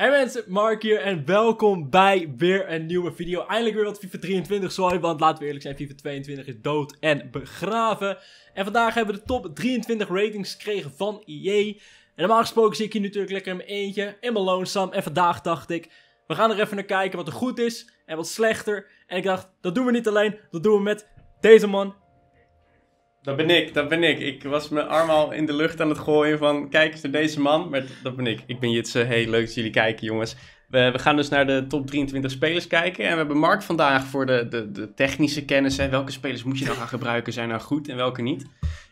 Hey mensen, Mark hier en welkom bij weer een nieuwe video. Eindelijk weer wat FIFA 23, sorry, want laten we eerlijk zijn, FIFA 22 is dood en begraven. En vandaag hebben we de top 23 ratings gekregen van EA. En normaal gesproken Zie ik hier natuurlijk lekker in mijn eentje, in mijn loonsam. En vandaag dacht ik, we gaan er even naar kijken wat er goed is en wat slechter. En ik dacht, dat doen we niet alleen, dat doen we met deze man, dat ben ik, dat ben ik. Ik was mijn arm al in de lucht aan het gooien van kijk eens naar deze man. Maar dat ben ik. Ik ben Jitse. Hey, leuk dat jullie kijken jongens. We, gaan dus naar de top 23 spelers kijken. En we hebben Mark vandaag voor de, de, de technische kennis. Hè. Welke spelers moet je dan nou gaan gebruiken? Zijn nou goed en welke niet?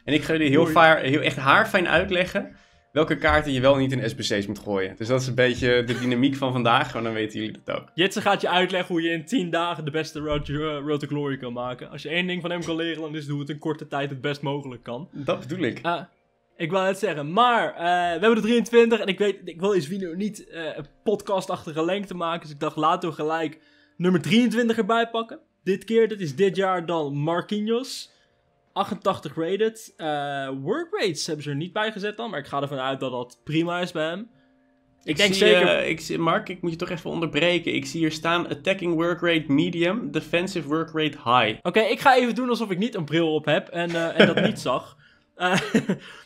En ik ga jullie heel, vaar, heel echt haarfijn uitleggen welke kaarten je wel niet in SBC's moet gooien. Dus dat is een beetje de dynamiek van vandaag, En dan weten jullie dat ook. Jitsen gaat je uitleggen hoe je in 10 dagen de beste eh, road, to Glory kan maken. Als je één ding van hem kan leren, dan is het hoe het in korte tijd het best mogelijk kan. Dat bedoel ik. Ah, ik wil het zeggen, maar eh, we hebben de 23 en ik weet, ik wil eens video niet eh, een podcastachtige lengte maken. Dus ik dacht, laten we gelijk nummer 23 erbij pakken. Dit keer, dat is dit jaar dan Marquinhos. 88 rated. Uh, work rates hebben ze er niet bij gezet dan. Maar ik ga ervan uit dat dat prima is bij hem. Ik, denk zie, zeker. Eh, ik zie, Mark, ik moet je toch even onderbreken. Ik zie hier staan attacking work rate medium, defensive work rate high. Oké, ik ga even doen alsof ik niet een bril op heb en, eh, en dat niet zag.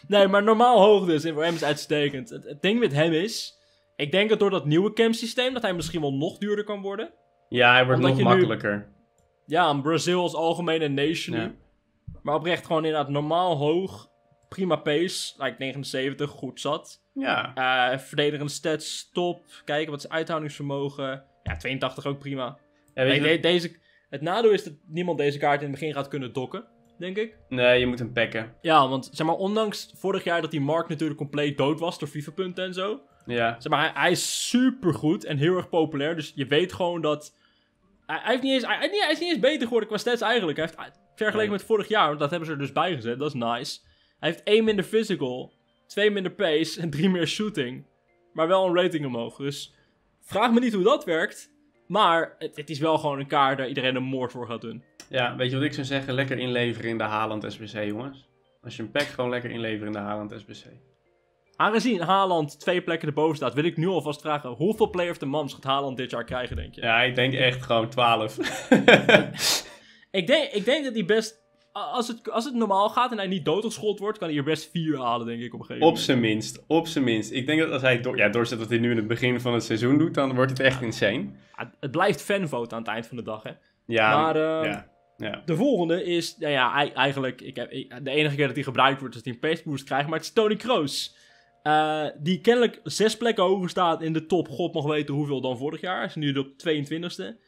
nee, maar normaal hoog dus. In voor hem is uitstekend. Het, ding met hem is, ik denk dat door dat nieuwe camp systeem dat hij misschien wel nog duurder kan worden. Ja, hij wordt nog makkelijker. Nu, ja, Brazil als algemene nation maar oprecht gewoon inderdaad normaal hoog. Prima pace. Like 79, goed zat. Ja. Uh, verdedigende stats, top. Kijken wat is uithoudingsvermogen. Ja, 82 ook prima. Ja, nee, deze, het nadeel is dat niemand deze kaart in het begin gaat kunnen dokken. Denk ik. Nee, je moet hem packen. Ja, want zeg maar, ondanks vorig jaar dat die markt natuurlijk compleet dood was door FIFA-punten en zo. Ja. Zeg maar, hij, is super goed en heel erg populair. Dus je weet gewoon dat. Hij, hij heeft niet eens, hij, hij, is niet eens beter geworden qua stats eigenlijk. Hij heeft Vergeleken met vorig jaar, want dat hebben ze er dus bij gezet. Dat is nice. Hij heeft één minder physical, twee minder pace en drie meer shooting. Maar wel een rating omhoog. Dus vraag me niet hoe dat werkt. Maar het, het is wel gewoon een kaart waar iedereen een moord voor gaat doen. Ja, weet je wat ik zou zeggen? Lekker inleveren in de Haaland SBC, jongens. Als je een pack gewoon lekker inleveren in de Haaland SBC. Aangezien Haaland twee plekken erboven staat, wil ik nu alvast vragen: hoeveel Player of the mans gaat Haaland dit jaar krijgen, denk je? Ja, ik denk echt gewoon 12. Ik denk, ik denk dat hij best. Als het, als het normaal gaat en hij niet doodgeschold wordt, kan hij er best vier halen, denk ik, op een gegeven moment. Op zijn minst, op zijn minst. Ik denk dat als hij ja, doorzet wat hij nu in het begin van het seizoen doet, dan wordt het echt insane. Het blijft fanvote aan het eind van de dag, hè. Ja, maar, ja, ehm, De volgende is, nou ja, eigenlijk, ik heb, de enige keer dat hij gebruikt wordt is dat hij een pace boost krijgt, maar het is Tony Kroos. Eh, die kennelijk zes plekken hoger staat in de top. God mag weten hoeveel dan vorig jaar. Hij is nu op 22e.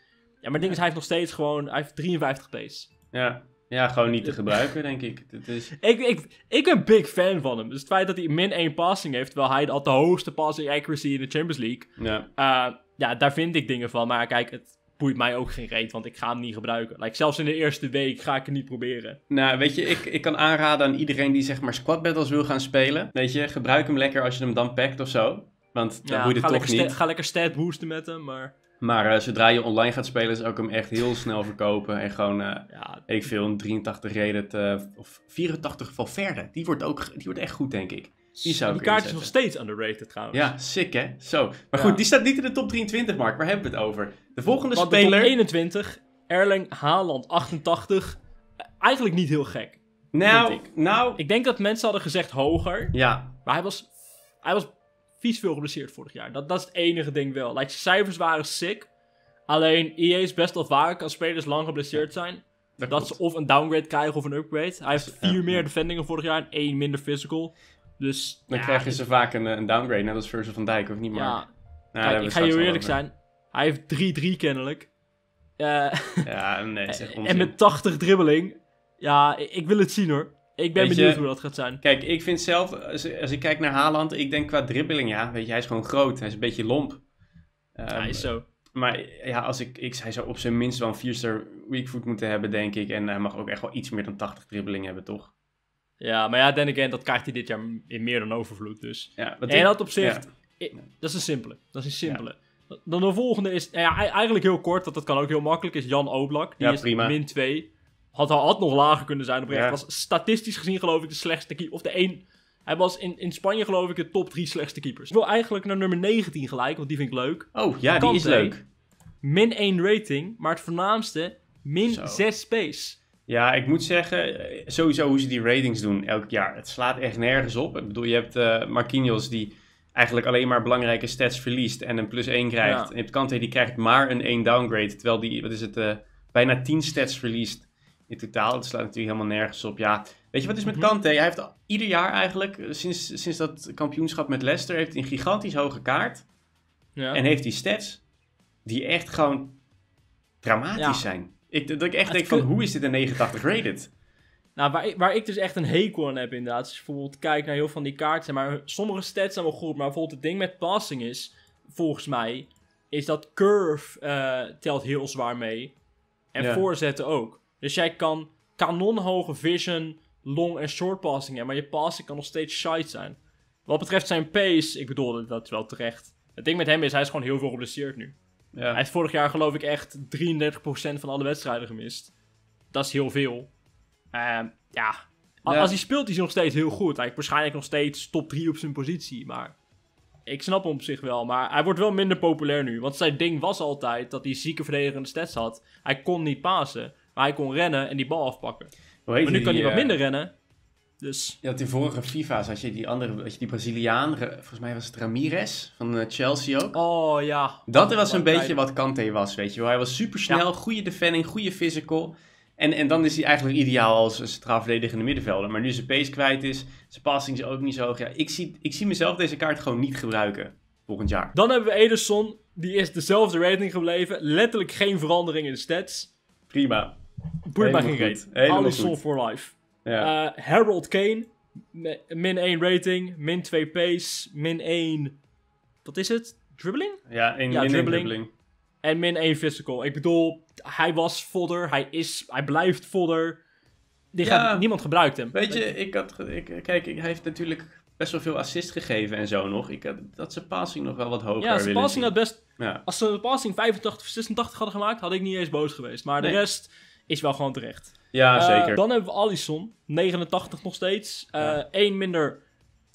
Ja, maar het ding is, hij heeft nog steeds gewoon... Hij heeft 53 pace. Ja, ja, gewoon niet te gebruiken, denk ik. Het is... ik, ik. Ik ben big fan van hem. Dus het feit dat hij min 1 passing heeft, terwijl hij al de hoogste passing accuracy in de Champions League. Ja. Eh, ja, daar vind ik dingen van. Maar kijk, het boeit mij ook geen reet, want ik ga hem niet gebruiken. Like, zelfs in de eerste week ga ik het niet proberen. Nou, weet je, ik, ik kan aanraden aan iedereen die zeg maar squad battles wil gaan spelen. Weet je, gebruik hem lekker als je hem dan packt of zo. Want dan ja, boeit het toch niet. Ga lekker stat boosten met hem, maar... Maar eh, zodra je online gaat spelen, zou ik hem echt heel snel verkopen. En gewoon, eh, ja, ik veel, 83 Reddit of 84 Valverde. Die wordt, ook, die wordt echt goed, denk ik. Die, zou die kaart is nog steeds underrated trouwens. Ja, sick hè. Zo. Maar goed, die staat niet in de top 23, Mark. Waar hebben we het over? De volgende speler... 21, Erling Haaland 88. Eigenlijk niet heel gek. Nou, ik. nou... Ik denk dat mensen hadden gezegd hoger. Ja. Maar hij was, hij was vies veel geblesseerd vorig jaar. Dat, dat is het enige ding wel. Like, cijfers waren sick. Alleen EA is best wel vaak als spelers lang geblesseerd zijn. Dat, ze of een downgrade krijgen of een upgrade. Hij heeft vier meer defendingen vorig jaar en één minder physical. Dus, dan krijg krijgen ze vaak een, eh, een, downgrade, net als Virgil van Dijk, of niet, maar. Ja. ik ga je eerlijk zijn. Hij heeft 3-3 kennelijk. Eh, ja, nee, zeg En met 80 dribbeling. Ja, ik wil het zien hoor. Ik ben benieuwd hoe dat gaat zijn. Kijk, ik vind zelf, als, ik kijk naar Haaland, ik denk qua dribbeling, ja, weet je, hij is gewoon groot. Hij is een beetje lomp. hij is ehm, zo. Maar ja, als ik, ik hij zou op zijn minst wel een vierster weakfoot moeten hebben, denk ik. En hij mag ook echt wel iets meer dan 80 dribbeling hebben, toch? Ja, maar ja, dan again, dat krijgt hij dit jaar in meer dan overvloed, dus. Ja, en dat op zich, dat is een simpele. Dat is een simpele. Dan de volgende is, ja, eigenlijk heel kort, want dat kan ook heel makkelijk, is Jan Oblak. Die is prima. min 2 had, had nog lager kunnen zijn oprecht. Ja. Was statistisch gezien geloof ik de slechtste keeper. Of de één. Hij was in, in Spanje geloof ik de top 3 slechtste keepers. Ik wil eigenlijk naar nummer 19 gelijk, want die vind ik leuk. Oh ja, die is leuk. Min 1 rating, maar het voornaamste, min 6 space. Ja, ik moet zeggen, eh, sowieso hoe ze die ratings doen elk jaar. Het slaat echt nergens op. Ik bedoel, je hebt eh, Marquinhos die eigenlijk alleen maar belangrijke stats verliest en een plus 1 krijgt. En je hebt Kante die krijgt maar een 1 downgrade, terwijl die, wat is het, eh, bijna 10 stats verliest in totaal. Het slaat natuurlijk helemaal nergens op. Ja, weet je wat is met mhm. Kante? Hij heeft ieder jaar eigenlijk, eh, sinds, sinds dat kampioenschap met Leicester, heeft hij een gigantisch hoge kaart. Ja. En heeft die stats die echt gewoon dramatisch zijn. Ik, dat ik echt denk van, hoe is dit een 89 rated? Nou, waar ik, waar ik dus echt een hekel aan heb inderdaad, is bijvoorbeeld kijk naar heel van die kaarten. Maar sommige stats zijn wel goed, maar bijvoorbeeld het ding met passing is, volgens mij, is dat curve eh, telt heel zwaar mee. En voorzetten ook. Dus jij kan kanonhoge vision, long en short passing hebben. Maar je passing kan nog steeds shite zijn. Wat betreft zijn pace, ik bedoelde dat wel terecht. Het ding met hem is, hij is gewoon heel veel geblesseerd nu. Ja. Hij heeft vorig jaar geloof ik echt 33% van alle wedstrijden gemist. Dat is heel veel. Ehm, ja. Als, als hij speelt is hij nog steeds heel goed. Hij is waarschijnlijk nog steeds top 3 op zijn positie. Maar ik snap hem op zich wel. Maar hij wordt wel minder populair nu. Want zijn ding was altijd dat hij zieke verdedigende stats had. Hij kon niet pasen. Maar hij kon rennen en die bal afpakken. Maar nu kan hij wat eh, minder rennen. Dus. Ja, had in vorige FIFA's, had je die andere, had je die Braziliaan, volgens mij was het Ramirez van eh, Chelsea ook. Oh ja. Dat was een beetje wat Kante was, weet je wel. Hij was super snel, goede defending, goede physical. En, en dan is hij eigenlijk ideaal als een in middenvelder. Maar nu zijn pace kwijt is, zijn passing is ook niet zo hoog. Ja, ik, zie, ik zie mezelf deze kaart gewoon niet gebruiken volgend jaar. Dan hebben we Ederson. Die is dezelfde rating gebleven. Letterlijk geen verandering in de stats. Prima. Boeit mij geen reet. Holy Soul for Life. Ja. Eh, Harold Kane. Min 1 rating. Min 2 pace. Min 1... Wat is het? Dribbling? Ja, 1, dribbling. dribbling. En min 1 physical. Ik bedoel, hij was fodder. Hij is... Hij blijft fodder. Die gaat, niemand gebruikt hem. Weet je, ik had... Ik, kijk, hij heeft natuurlijk best wel veel assist gegeven en zo nog. Ik heb dat zijn passing nog wel wat hoger Ja, zijn passing had best... Ja. Als ze de passing 85 of 86 hadden gemaakt, had ik niet eens boos geweest. Maar de rest is wel gewoon terecht. Ja, eh, zeker. dan hebben we Allison 89 nog steeds. Uh, eh, Eén minder.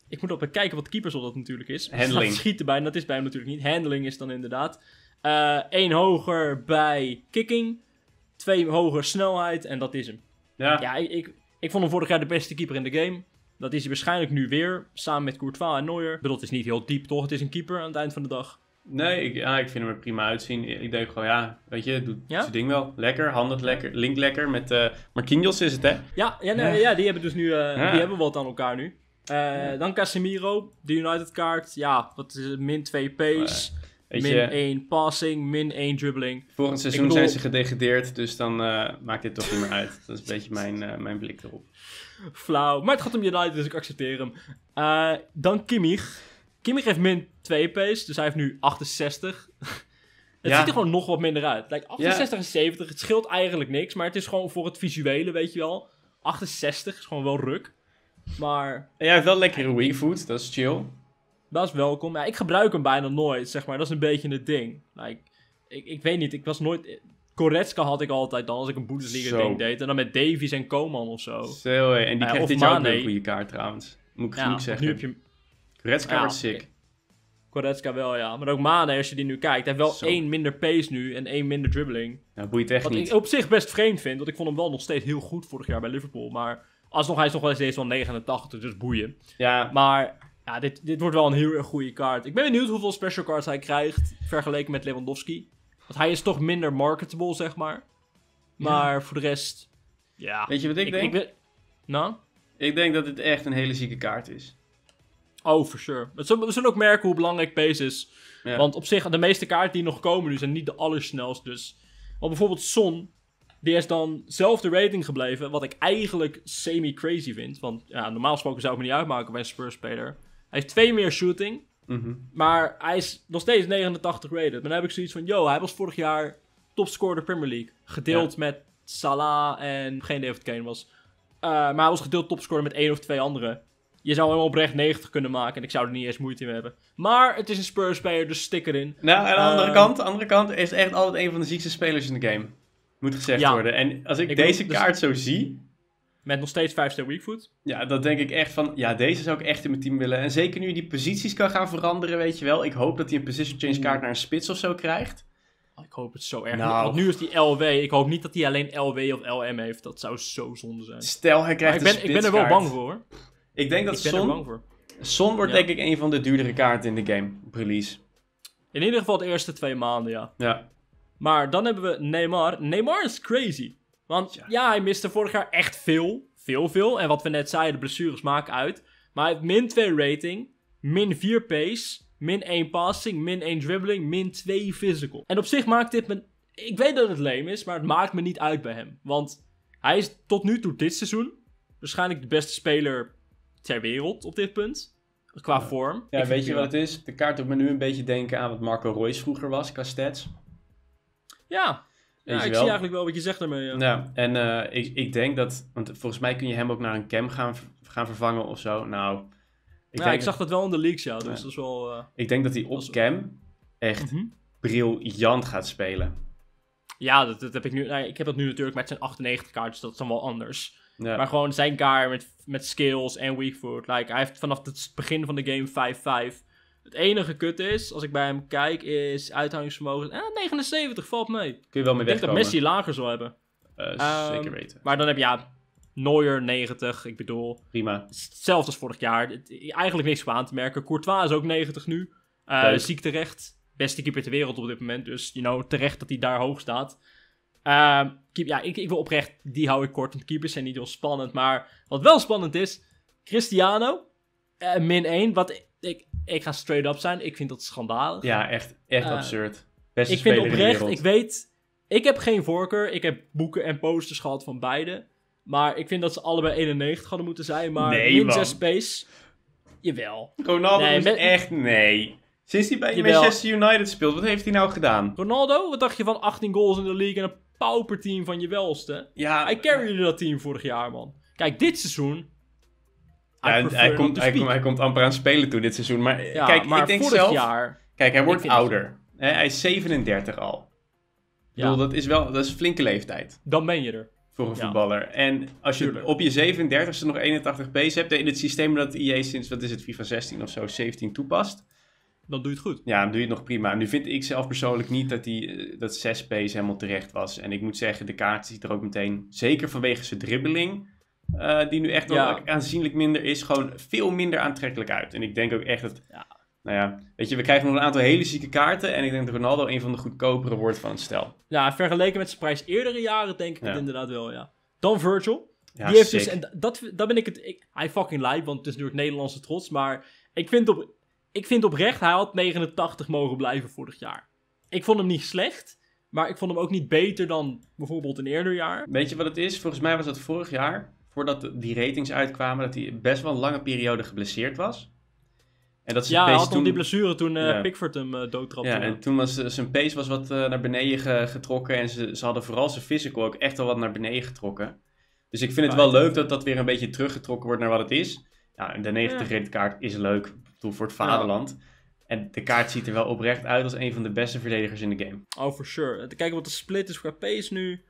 Ik moet even kijken wat keepers dat natuurlijk is. Handling. Schieten bij, en dat is bij hem natuurlijk niet. Handling is dan inderdaad. Eén eh, hoger bij kicking. Twee hoger snelheid. En dat is hem. Ja, ja ik, ik, vond hem vorig jaar de beste keeper in de game. Dat is hij waarschijnlijk nu weer, samen met Courtois en Neuer. Ik bedoel, het is niet heel diep, toch? Het is een keeper aan het eind van de dag. Nee, ik, ja, ik vind hem er prima uitzien. Ik denk gewoon, ja, weet je, doet zijn ding wel. Lekker, handig, lekker, link lekker. Met uh, eh, Marquinhos is het, hè? Ja, ja, ja. die hebben dus nu, eh, die hebben wat aan elkaar nu. Eh, dan Casemiro, de United kaart. Ja, wat is Min 2 pace, min 1 passing, min 1 dribbling. Volgend seizoen zijn ze gedegradeerd, dus dan maakt dit toch niet meer uit. Dat is een beetje mijn, mijn blik erop. Flauw, maar het gaat om United, dus ik accepteer hem. dan Kimmich. Kimmich geeft min 2 pace, dus hij heeft nu 68. het ziet er gewoon nog wat minder uit. Like 68 en 70, het scheelt eigenlijk niks, maar het is gewoon voor het visuele, weet je wel. 68 is gewoon wel ruk. Maar... En jij hebt wel lekkere Wii food, dat is chill. Dat is welkom. Ja, ik gebruik hem bijna nooit, zeg maar. Dat is een beetje het ding. Like, ik, ik weet niet, ik was nooit... Koretska had ik altijd dan, als ik een Bundesliga deed. En dan met Davies en Koman of zo. Zo, En die kreeg dit jaar ook een goede kaart trouwens. Moet ik ja, zeggen. Nu heb je Goretzka ja, ziek. sick. Goretzka wel, ja. Maar ook Mane, als je die nu kijkt, heeft wel één minder pace nu en één minder dribbling. Ja, boeit echt wat niet. ik op zich best vreemd vind, want ik vond hem wel nog steeds heel goed vorig jaar bij Liverpool. Maar alsnog, hij is nog wel eens van 89, dus boeien. Ja. Maar ja, dit, dit wordt wel een heel erg goede kaart. Ik ben benieuwd hoeveel special cards hij krijgt vergeleken met Lewandowski. Want hij is toch minder marketable, zeg maar. Maar voor de rest, ja. Weet je wat ik, denk? Ik, nou? ik denk dat dit echt een hele zieke kaart is. Oh, for sure. We zullen, ook merken hoe belangrijk pace is. Want op zich, de meeste kaarten die nog komen nu zijn niet de allersnelste. Dus. Want bijvoorbeeld Son, die is dan zelf de rating gebleven. Wat ik eigenlijk semi-crazy vind. Want ja, normaal gesproken zou ik me niet uitmaken bij een Spurs-speler. Hij heeft twee meer shooting. Mhm. Maar hij is nog steeds 89 rated. Maar dan heb ik zoiets van: yo, hij was vorig jaar topscorer de Premier League. Gedeeld met Salah en geen idee of het Kane was. Eh, maar hij was gedeeld topscorer met één of twee anderen. Je zou hem oprecht 90 kunnen maken en ik zou er niet eens moeite mee hebben. Maar het is een Spurs-speler, dus stik erin. Nou, aan de andere, kant, andere kant is echt altijd een van de ziekste spelers in de game. Moet gezegd worden. En als ik, deze dus- kaart zo zie... Met nog steeds 5-ster weakfoot. Ja, dan denk ik echt van... Ja, deze zou ik echt in mijn team willen. En zeker nu hij die posities kan gaan veranderen, weet je wel. Ik hoop dat hij een position change kaart naar een spits of zo krijgt. Oh, ik hoop het zo erg. Nou. Want nu is die LW. Ik hoop niet dat hij alleen LW of LM heeft. Dat zou zo zonde zijn. Stel, hij krijgt ik ben, Ik ben er wel bang voor. Ik denk dat ik Son... Bang voor. Son wordt denk ik een van de duurdere kaarten in de game op release. In ieder geval de eerste twee maanden, ja. Ja. Maar dan hebben we Neymar. Neymar is crazy. Want ja, hij miste vorig jaar echt veel. Veel, veel. En wat we net zeiden, de blessures maken uit. Maar hij heeft min 2 rating, min 4 pace, min 1 passing, min 1 dribbling, min 2 physical. En op zich maakt dit me... Ik weet dat het leem is, maar het maakt me niet uit bij hem. Want hij is tot nu toe dit seizoen waarschijnlijk de beste speler ter wereld op dit punt. Qua vorm. Ja, weet je wat het is? De kaart doet me nu een beetje denken aan wat Marco Royce vroeger was, qua Ja, ja ik zie eigenlijk wel wat je zegt daarmee. Ja, ja en eh, ik, ik denk dat... Want volgens mij kun je hem ook naar een cam gaan, gaan vervangen of zo. Nou, ik, ik zag dat wel in de leaks, ja. Dus dat is wel... Eh, ik denk dat hij op cam echt mhm. briljant gaat spelen. Ja, dat, dat, heb ik nu... Nou, ik heb dat nu natuurlijk met zijn 98 kaart, Dus dat is dan wel anders. Maar gewoon zijn kaart met, met skills en weak Like, hij heeft vanaf het begin van de game 5-5. Het enige kut is, als ik bij hem kijk, is uithoudingsvermogen. 79 eh, valt mee. Kun je wel mee wegkomen. Ik denk dat Messi lager zal hebben. Eh, ehm, zeker weten. Maar dan heb je ja, Neuer 90, ik bedoel. Prima. Hetzelfde als vorig jaar. Eigenlijk niks van aan te merken. Courtois is ook 90 nu. Uh, ziek terecht. Beste keeper ter wereld op dit moment. Dus, you know, terecht dat hij daar hoog staat. Ehm, keep, ja, ik, ik, wil oprecht, die hou ik kort, want keepers zijn niet heel spannend. Maar wat wel spannend is, Cristiano, eh, min 1. Wat ik, ik, ga straight up zijn, ik vind dat schandalig. Ja, echt, echt uh, absurd. Beste ik vind oprecht, ik weet, ik heb geen voorkeur. Ik heb boeken en posters gehad van beide. Maar ik vind dat ze allebei 91 hadden moeten zijn. Maar nee, min 6 space. jawel. Ronaldo is echt, nee. Sinds hij bij Manchester United speelt, wat heeft hij nou gedaan? Ronaldo, wat dacht je van 18 goals in de league en een pauperteam van je welste. Ja, hij carryde dat team vorig jaar, man. Kijk, dit seizoen... Ja, hij, komt, hij, komt, hij, komt, amper aan spelen toe dit seizoen. Maar kijk, ik denk zelf... kijk, hij wordt ouder. hij is 37 al. Ja. Ik bedoel, dat is wel dat is flinke leeftijd. Dan ben je er. Voor een voetballer. En als je op je 37ste nog 81 pace hebt in het systeem dat IE sinds, wat is het, FIFA 16 of zo, 17 toepast, dan doe je het goed. Ja, dan doe je het nog prima. Nu vind ik zelf persoonlijk niet dat, die, eh, dat 6 pace helemaal terecht was. En ik moet zeggen, de kaart ziet er ook meteen, zeker vanwege zijn dribbeling, eh, die nu echt wel aanzienlijk minder is, gewoon veel minder aantrekkelijk uit. En ik denk ook echt dat, ja. nou ja, weet je, we krijgen nog een aantal hele zieke kaarten. En ik denk dat Ronaldo een van de goedkopere wordt van het stel. Ja, vergeleken met zijn prijs eerdere jaren, denk ik het inderdaad wel, ja. Dan Virgil. die heeft dus, en dat, dat ben ik het, ik, hij fucking lijp, want het is het Nederlandse trots, maar ik vind op ik vind oprecht, hij had 89 mogen blijven vorig jaar. Ik vond hem niet slecht. Maar ik vond hem ook niet beter dan bijvoorbeeld een eerder jaar. Weet je wat het is? Volgens mij was dat vorig jaar, voordat die ratings uitkwamen, dat hij best wel een lange periode geblesseerd was. En dat ja, had toen die blessure toen uh, Pickford hem uh, eh, doodtrapte. Ja, en toen was eh, zijn pace was wat naar beneden getrokken. En ze, ze hadden vooral zijn physical ook echt al wat naar beneden getrokken. Dus ik vind het wel leuk dat dat weer een beetje teruggetrokken wordt naar wat het is. Ja, en de 90 ja. kaart is leuk voor het nou. vaderland. En de kaart ziet er wel oprecht uit als een van de beste verdedigers in de game. Oh, for sure. Te kijken wat de split is voor pace nu.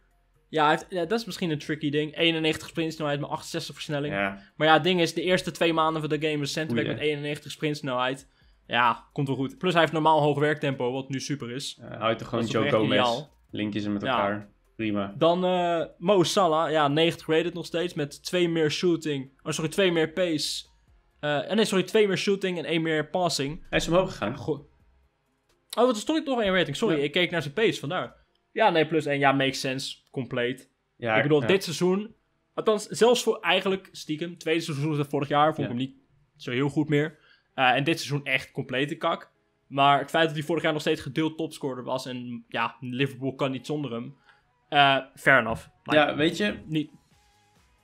Ja, heeft, dat is misschien een tricky ding. 91 sprintsnelheid met 68 versnelling. Maar ja, het ding is, de eerste twee maanden van de game is centerback met 91 sprintsnelheid. Nou, ja, komt wel goed. Plus hij heeft normaal hoog werktempo, wat nu super is. Uh, houdt er gewoon Joe Gomez. Linkjes met elkaar. Prima. Dan eh, Mo Salah, ja, 90 graded nog steeds met twee meer shooting. Oh, sorry, twee meer pace uh, nee, sorry, twee meer shooting en één meer passing. Hij is omhoog gegaan. Goed. Oh, wat stond ik nog één rating? Sorry, ik keek naar zijn pace vandaar. Ja, nee, plus één. Ja, makes sense. Compleet. Ja, ik bedoel, dit seizoen... Althans, zelfs voor eigenlijk stiekem. Tweede seizoen was vorig jaar. Vond ik hem niet zo heel goed meer. Eh, en dit seizoen echt complete kak. Maar het feit dat hij vorig jaar nog steeds gedeeld topscorer was. En ja, Liverpool kan niet zonder hem. fair enough. ja, weet je. Niet,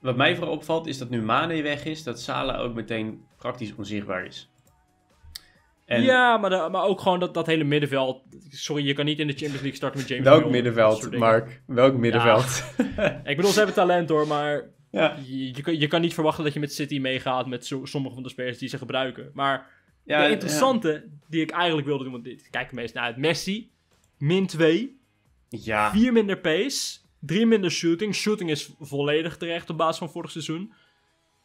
wat mij vooral opvalt is dat nu Mane weg is, dat Salah ook meteen praktisch onzichtbaar is. En... Ja, maar, maar ook gewoon dat, dat hele middenveld. Sorry, je kan niet in de Champions League starten met James Welk middenveld, Mark? Welk middenveld? ik bedoel, ze hebben talent hoor, maar je, je kan, niet verwachten dat je met City meegaat met zo, sommige van de spelers die ze gebruiken. Maar ja, de interessante die ik eigenlijk wilde doen, want dit, kijk meest naar het Messi, min 2, ja. 4 minder pace, Drie minder shooting. Shooting is volledig terecht op basis van vorig seizoen.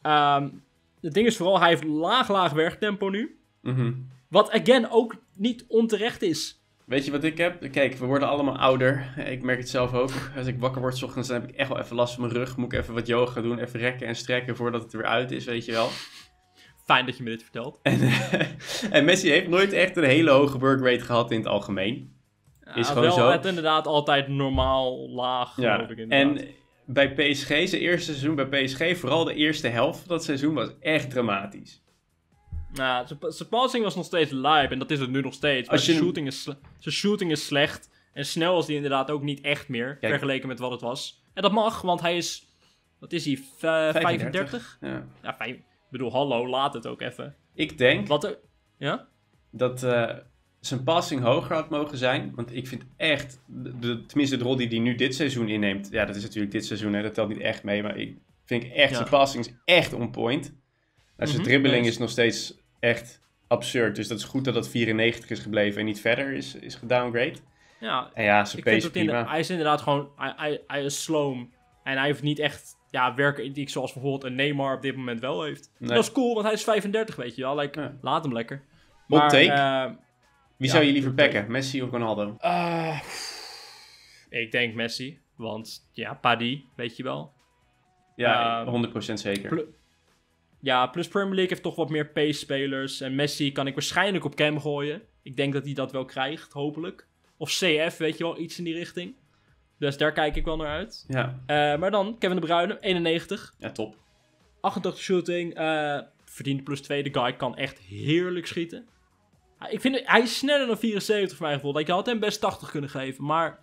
Um, het ding is vooral, hij heeft laag, laag werktempo nu. Mhm. Wat, again, ook niet onterecht is. Weet je wat ik heb? Kijk, we worden allemaal ouder. Ik merk het zelf ook. Als ik wakker word s ochtends, dan heb ik echt wel even last van mijn rug. Moet ik even wat yoga doen, even rekken en strekken voordat het weer uit is, weet je wel. Fijn dat je me dit vertelt. En, en Messi heeft nooit echt een hele hoge work rate gehad in het algemeen. Ja, is gewoon zo. Het inderdaad altijd normaal laag. Ja. en bij PSG, zijn eerste seizoen bij PSG, vooral de eerste helft van dat seizoen was echt dramatisch. Nou, zijn passing was nog steeds live en dat is het nu nog steeds. Maar zijn, shooting is shooting is slecht. En snel was hij inderdaad ook niet echt meer, vergeleken met wat het was. En dat mag, want hij is, wat is hij, 35? Ja. ja ik bedoel, hallo, laat het ook even. Ik denk... Wat er, ja? Dat... Eh, zijn passing hoger had mogen zijn. Want ik vind echt, de, tenminste de rol die hij nu dit seizoen inneemt. Ja, dat is natuurlijk dit seizoen, hè, dat telt niet echt mee. Maar ik vind echt, zijn passing is echt on point. Nou, zijn mhm, dribbeling is nog steeds echt absurd. Dus dat is goed dat dat 94 is gebleven en niet verder is, is gedowngrade. Ja, en ja zijn pace hij is inderdaad gewoon, hij, is sloom. En hij heeft niet echt ja, ik zoals bijvoorbeeld een Neymar op dit moment wel heeft. Dat is cool, want hij is 35, weet je wel. Laat hem lekker. Hot take. Eh, wie zou je liever pakken, Messi of Ronaldo? Uh, ik denk Messi, want ja, Paddy, weet je wel. Ja, 100% ehm, zeker. ja, plus Premier League heeft toch wat meer pace-spelers. En Messi kan ik waarschijnlijk op cam gooien. Ik denk dat hij dat wel krijgt, hopelijk. Of CF, weet je wel, iets in die richting. Dus daar kijk ik wel naar uit. Ja. Eh, maar dan, Kevin de Bruyne, 91. Ja, top. 88 shooting, eh, verdient plus 2. De guy kan echt heerlijk schieten. Ah, ik vind, hij is sneller dan 74 voor mij gevoel. Dat je had hem best 80 kunnen geven. Maar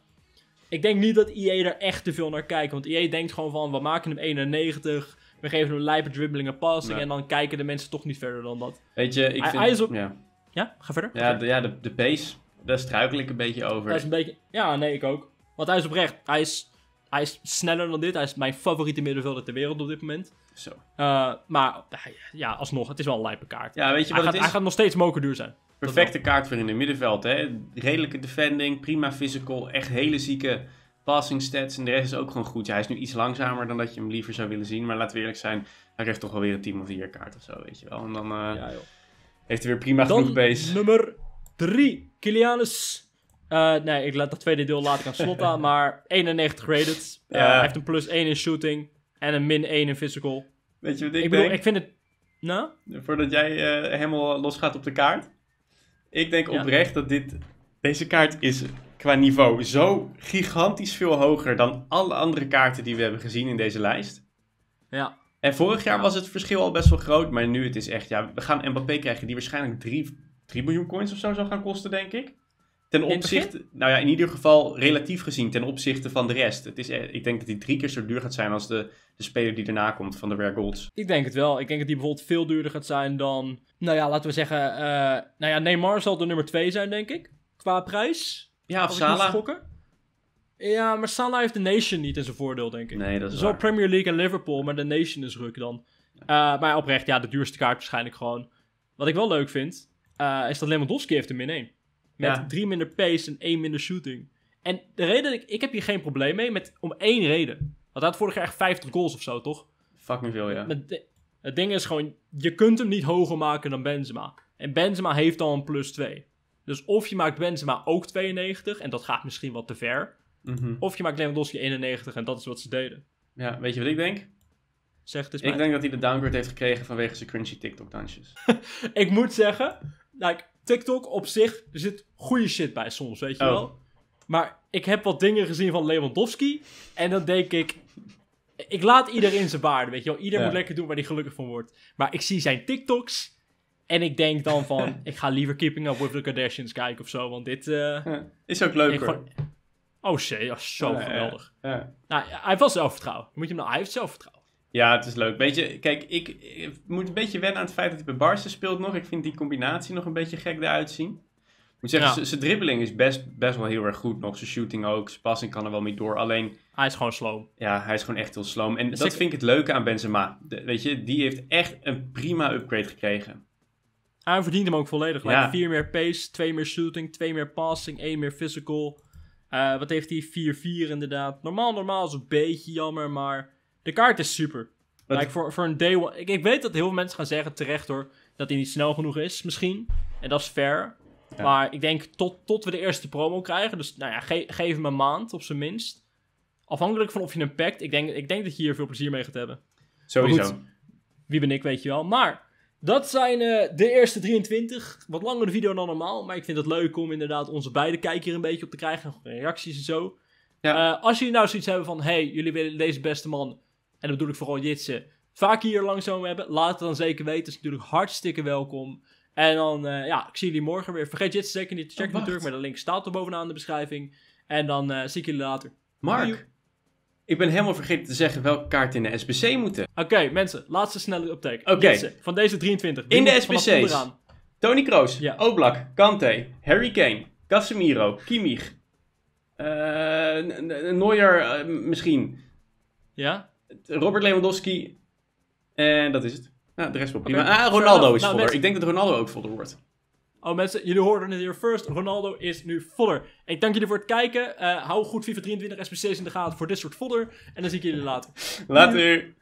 ik denk niet dat ie er echt te veel naar kijkt. Want ie denkt gewoon van, we maken hem 91. We geven hem lijpe dribbelingen passing. En dan kijken de mensen toch niet verder dan dat. Weet je, ik hij, Hij is op... ja. ga verder. Ja, de, ja de, de pace, daar struikel ik een beetje over. hij is een beetje... Ja, nee, ik ook. Want hij is oprecht. Hij is hij is sneller dan dit. Hij is mijn favoriete middenvelder ter wereld op dit moment. Zo. Eh, maar ja, alsnog, het is wel een lijpe kaart. Ja, weet je hij, wat gaat, is? hij gaat nog steeds duur zijn. Perfecte kaart voor in het middenveld. Hè? Redelijke defending, prima physical, echt hele zieke passing stats. En de rest is ook gewoon goed. Ja, hij is nu iets langzamer dan dat je hem liever zou willen zien. Maar laten we eerlijk zijn, hij heeft toch wel weer een team of vier kaart of zo, weet je wel. En dan eh, ja, heeft hij weer prima dan genoeg base. nummer 3, Kilianus eh, nee, ik laat dat tweede deel later ik aan slot aan. Maar 91 rated. Eh, hij heeft een plus 1 in shooting. En een min 1 in physical. Weet je wat ik, ik bedoel, ik vind het... Nou? Voordat jij eh, helemaal los gaat op de kaart. Ik denk oprecht dat dit... Deze kaart is qua niveau zo gigantisch veel hoger dan alle andere kaarten die we hebben gezien in deze lijst. Ja. En vorig jaar was het verschil al best wel groot, maar nu het is echt, ja, we gaan Mbappé krijgen die waarschijnlijk 3 miljoen coins of zo zou gaan kosten, denk ik. Ten opzichte, nou ja, in ieder geval relatief gezien ten opzichte van de rest. Het is, e- ik denk dat die drie keer zo duur gaat zijn als de, de speler die daarna komt van de Rare Golds. Ik denk het wel. Ik denk dat die bijvoorbeeld veel duurder gaat zijn dan, nou ja, laten we zeggen, eh, nou ja, Neymar zal de nummer twee zijn, denk ik, qua prijs. Ja, of Salah. Ja, maar Salah heeft de Nation niet in zijn voordeel, denk ik. dat is Zo Premier League en Liverpool, maar de Nation is ruk dan. Eh, maar oprecht, ja, de duurste kaart waarschijnlijk gewoon. Wat ik wel leuk vind, eh, is dat Lewandowski heeft de min 1. Met drie minder pace en één minder shooting. En de reden dat ik... Ik heb hier geen probleem mee met, om één reden. Want hij had vorig jaar echt 50 goals of zo, toch? me veel, ja. het ding is gewoon... Je kunt hem niet hoger maken dan Benzema. En Benzema heeft al een plus 2. Dus of je maakt Benzema ook 92... En dat gaat misschien wat te ver. Mhm. Of je maakt Lewandowski 91 en dat is wat ze deden. Ja, weet je wat ik denk? Zeg het eens Ik denk dat hij de downgrade heeft gekregen vanwege zijn crunchy TikTok-dansjes. ik moet zeggen, like, TikTok op zich, er zit goede shit bij soms, weet je oh. wel. Maar ik heb wat dingen gezien van Lewandowski. En dan denk ik, ik laat iedereen zijn baarden, weet je wel. Ieder moet lekker doen waar hij gelukkig van wordt. Maar ik zie zijn TikToks. En ik denk dan van, ik ga liever Keeping Up With The Kardashians kijken of zo. Want dit... Eh, is ook leuker. hoor. Oh shit, oh, zo ja, geweldig. Nou, hij heeft wel zelfvertrouwen. Moet je hem nou, hij heeft zelfvertrouwen. Ja, het is leuk. Weet je, kijk, ik, moet een beetje wennen aan het feit dat hij bij Barça speelt nog. Ik vind die combinatie nog een beetje gek eruit zien. Ik moet zeggen, zijn dribbeling is best, best wel heel erg goed nog. Zijn shooting ook, zijn passing kan er wel mee door. Alleen... Hij is gewoon sloom. Ja, hij is gewoon echt heel sloom. En dus dat vind ik het leuke aan Benzema. weet je, die heeft echt een prima upgrade gekregen. Hij verdient hem ook volledig. Ja. vier meer pace, twee meer shooting, twee meer passing, één meer physical. Eh, wat heeft hij? 4-4 inderdaad. Normaal, normaal is een beetje jammer, maar... De kaart is super. Like voor, voor een day one. Ik, ik weet dat heel veel mensen gaan zeggen, terecht hoor, dat hij niet snel genoeg is, misschien. En dat is fair. Maar ik denk tot, tot we de eerste promo krijgen. Dus nou ja, geef hem een maand op zijn minst. Afhankelijk van of je hem pakt. Ik denk, ik denk dat je hier veel plezier mee gaat hebben. Sowieso. Goed, wie ben ik, weet je wel. Maar dat zijn eh, de eerste 23. Wat langere video dan normaal. Maar ik vind het leuk om inderdaad onze beide hier een beetje op te krijgen. Reacties en zo. Ja. Eh, als jullie nou zoiets hebben van: hey, jullie willen deze beste man en dat bedoel ik vooral Jitsen, vaak hier langzaam hebben, laat het dan zeker weten. is natuurlijk hartstikke welkom. En dan, eh, ja, ik zie jullie morgen weer. Vergeet Jitsen zeker niet te checken oh, natuurlijk, maar de link staat er bovenaan in de beschrijving. En dan eh, zie ik jullie later. Mark, ik ben helemaal vergeten te zeggen welke kaart in de SBC moeten. Oké, mensen, laatste snelle uptake. Oké. Van deze 23. In de SBC's. Tony Kroos, ja. Oblak, Kante, Harry Kane, Casemiro, Kimmich, uh, Neuer misschien. Ja? Robert Lewandowski. En dat is het. de rest wel prima. Ah, Ronaldo is nou, voller. Ik denk dat Ronaldo ook voller wordt. Oh mensen, jullie hoorden het hier first. Ronaldo is nu voller. Ik dank jullie voor het kijken. Eh, hou goed FIFA 23 SPC's in de gaten voor dit soort fodder. En dan zie ik jullie later. Later.